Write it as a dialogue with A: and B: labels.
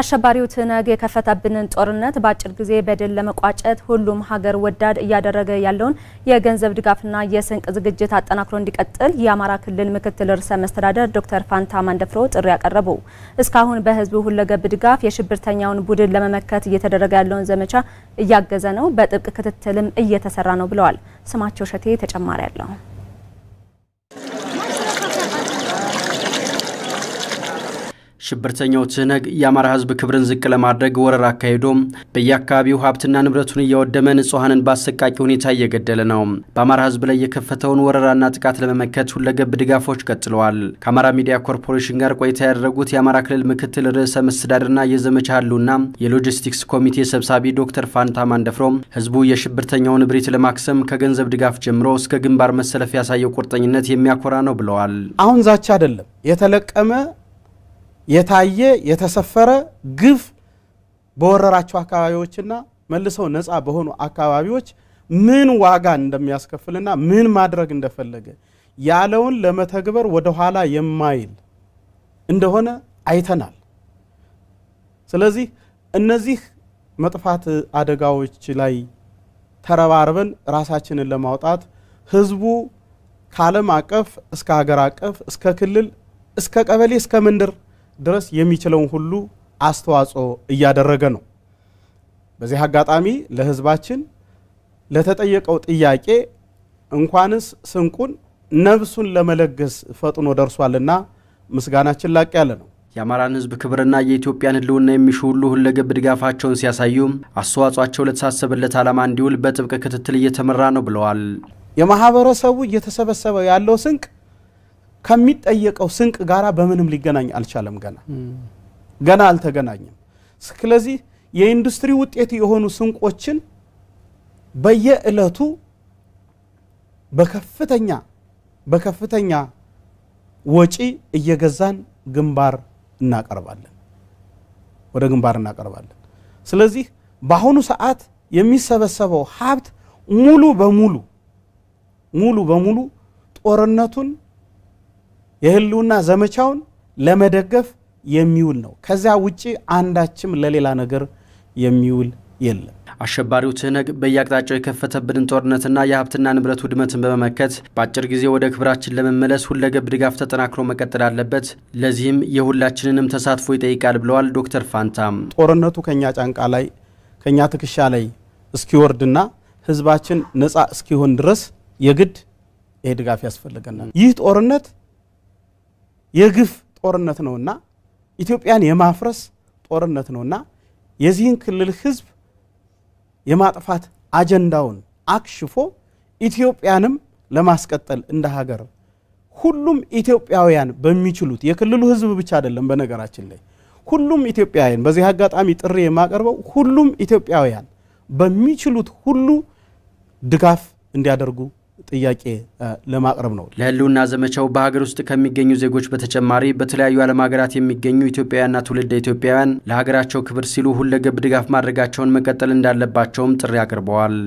A: አሸባሪው ትነግ የከፈተብንን ጦርነት በአጭር ጊዜ በድል ለመቋጨት ሁሉም ሀገር ወዳድ እያደረገ ያለውን የገንዘብ ድጋፍና የስንቅ ዝግጅት አጠናክሮ እንዲቀጥል የአማራ ክልል ምክትል ርዕሰ መስተዳደር ዶክተር ፋንታ ማንደፍሮ ጥሪ አቀረቡ። እስካሁን በህዝቡ ሁለገብ ድጋፍ የሽብርተኛውን ቡድን ለመመከት እየተደረገ ያለውን ዘመቻ እያገዘ ነው፣ በጥብቅ ክትትልም እየተሰራ ነው ብለዋል። ስማቸው ሸቴ ተጨማሪ አለው።
B: ሽብርተኛው ትህነግ የአማራ ህዝብ ክብርን ዝቅ ለማድረግ ወረራ አካሂዶ በየአካባቢው ሀብትና ንብረቱን እያወደመ ንጹሐንን በአሰቃቂ ሁኔታ እየገደለ ነው። በአማራ ህዝብ ላይ የከፈተውን ወረራና ጥቃት ለመመከት ሁለገብ ድጋፎች ቀጥለዋል። ከአማራ ሚዲያ ኮርፖሬሽን ጋር ቆይታ ያደረጉት የአማራ ክልል ምክትል ርዕሰ መስተዳድርና የዘመቻ ህልውና የሎጂስቲክስ ኮሚቴ ሰብሳቢ ዶክተር ፋንታ ማንደፍሮ ህዝቡ የሽብርተኛውን እብሪት ለማክሰም ከገንዘብ ድጋፍ ጀምሮ እስከ ግንባር መሰለፍ ያሳየው ቁርጠኝነት የሚያኮራ ነው ብለዋል።
A: አሁን ዛቻ አይደለም የተለቀመ የታየ የተሰፈረ ግፍ በወረራቸው አካባቢዎችና መልሰው ነፃ በሆኑ አካባቢዎች ምን ዋጋ እንደሚያስከፍልና ምን ማድረግ እንደፈለገ ያለውን ለመተግበር ወደኋላ የማይል እንደሆነ አይተናል። ስለዚህ እነዚህ መጥፋት አደጋዎች ላይ ተረባርበን ራሳችንን ለማውጣት ህዝቡ ከዓለም አቀፍ እስከ ሀገር አቀፍ እስከ ክልል እስከ ቀበሌ እስከ መንደር ድረስ የሚችለውን ሁሉ አስተዋጽኦ እያደረገ ነው። በዚህ አጋጣሚ ለህዝባችን ለተጠየቀው ጥያቄ እንኳንስ ስንቁን ነፍሱን ለመለገስ ፈጥኖ ደርሷልና ምስጋናችን ላቅ ያለ ነው።
B: የአማራን ህዝብ ክብርና የኢትዮጵያን ህልውና የሚሹ ሁሉ ሁለገብ ድጋፋቸውን ሲያሳዩ አስተዋጽኦአቸው ለተሳሰበለት ዓላማ እንዲውል በጥብቅ ክትትል እየተመራ ነው ብለዋል። የማህበረሰቡ እየተሰበሰበ ያለው ስንቅ
A: ከሚጠየቀው ስንቅ ጋራ በምንም ሊገናኝ አልቻለም። ገና ገና አልተገናኘም። ስለዚህ የኢንዱስትሪ ውጤት የሆኑ ስንቆችን በየዕለቱ በከፍተኛ በከፍተኛ ወጪ እየገዛን ግንባር እናቀርባለን ወደ ግንባር እናቀርባለን። ስለዚህ በአሁኑ ሰዓት የሚሰበሰበው ሀብት ሙሉ በሙሉ ሙሉ በሙሉ ጦርነቱን የህልውና ዘመቻውን ለመደገፍ የሚውል ነው። ከዚያ ውጪ አንዳችም ለሌላ ነገር የሚውል
B: የለም። አሸባሪው ትህነግ በየአቅጣጫው የከፈተብንን ጦርነትና የሀብትና ንብረት ውድመትን በመመከት በአጭር ጊዜ ወደ ክብራችን ለመመለስ ሁለገብ ድጋፍ ተጠናክሮ መቀጠል አለበት፣ ለዚህም የሁላችንንም ተሳትፎ ይጠይቃል ብለዋል ዶክተር ፋንታም።
A: ጦርነቱ ከኛ ጫንቃ ላይ ከኛ ትከሻ ላይ እስኪወርድና ህዝባችን ነፃ እስኪሆን ድረስ የግድ ይሄ ድጋፍ ያስፈልገናል። ይህ ጦርነት የግፍ ጦርነት ነውና ኢትዮጵያን የማፍረስ ጦርነት ነውና የዚህን ክልል ህዝብ የማጥፋት አጀንዳውን አክሽፎ ኢትዮጵያንም ለማስቀጠል እንደ ሀገር ሁሉም ኢትዮጵያውያን በሚችሉት የክልሉ ህዝብ ብቻ አይደለም፣ በነገራችን ላይ ሁሉም ኢትዮጵያውያን በዚህ አጋጣሚ ጥሪ የማቀርበው ሁሉም ኢትዮጵያውያን በሚችሉት ሁሉ ድጋፍ እንዲያደርጉ ጥያቄ ለማቅረብ ነው።
B: ለህልውና ዘመቻው በሀገር ውስጥ ከሚገኙ ዜጎች በተጨማሪ በተለያዩ ዓለም ሀገራት የሚገኙ ኢትዮጵያውያንና ትውልደ ኢትዮጵያውያን ለሀገራቸው ክብር ሲሉ ሁለገብ ድጋፍ ማድረጋቸውን መቀጠል እንዳለባቸውም ጥሪ አቅርበዋል።